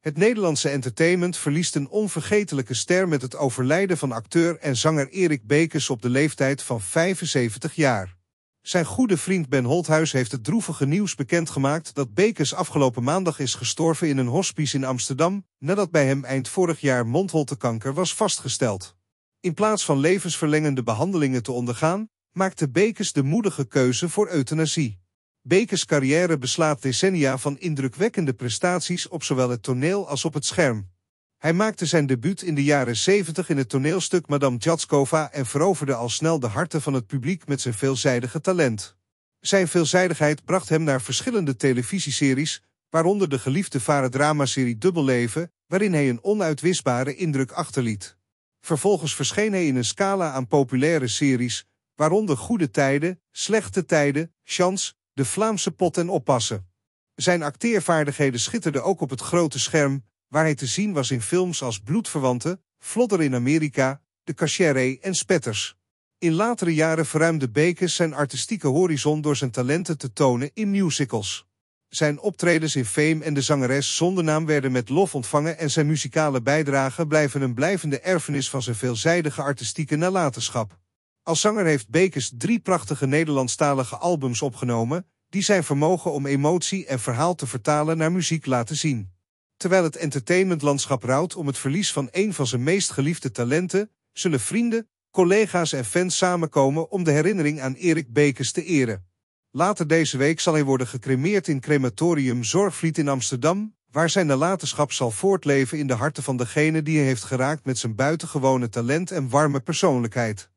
Het Nederlandse entertainment verliest een onvergetelijke ster met het overlijden van acteur en zanger Erik Bekes op de leeftijd van 75 jaar. Zijn goede vriend Ben Holthuis heeft het droevige nieuws bekendgemaakt dat Bekes afgelopen maandag is gestorven in een hospice in Amsterdam, nadat bij hem eind vorig jaar mondholtekanker was vastgesteld. In plaats van levensverlengende behandelingen te ondergaan, maakte Bekes de moedige keuze voor euthanasie. Bekers carrière beslaat decennia van indrukwekkende prestaties op zowel het toneel als op het scherm. Hij maakte zijn debuut in de jaren 70 in het toneelstuk Madame Tjatskova en veroverde al snel de harten van het publiek met zijn veelzijdige talent. Zijn veelzijdigheid bracht hem naar verschillende televisieseries, waaronder de geliefde vare dramaserie Dubbelleven, waarin hij een onuitwisbare indruk achterliet. Vervolgens verscheen hij in een scala aan populaire series, waaronder Goede Tijden, Slechte Tijden, Chance, de Vlaamse pot en oppassen. Zijn acteervaardigheden schitterden ook op het grote scherm, waar hij te zien was in films als Bloedverwanten, Vlodder in Amerika, De Cachere en Spetters. In latere jaren verruimde Bekes zijn artistieke horizon door zijn talenten te tonen in musicals. Zijn optredens in Fame en de zangeres zonder naam werden met lof ontvangen en zijn muzikale bijdragen blijven een blijvende erfenis van zijn veelzijdige artistieke nalatenschap. Als zanger heeft Bekes drie prachtige Nederlandstalige albums opgenomen, die zijn vermogen om emotie en verhaal te vertalen naar muziek laten zien. Terwijl het entertainmentlandschap rouwt om het verlies van een van zijn meest geliefde talenten, zullen vrienden, collega's en fans samenkomen om de herinnering aan Erik Bekes te eren. Later deze week zal hij worden gecremeerd in crematorium Zorgvliet in Amsterdam, waar zijn nalatenschap zal voortleven in de harten van degene die hij heeft geraakt met zijn buitengewone talent en warme persoonlijkheid.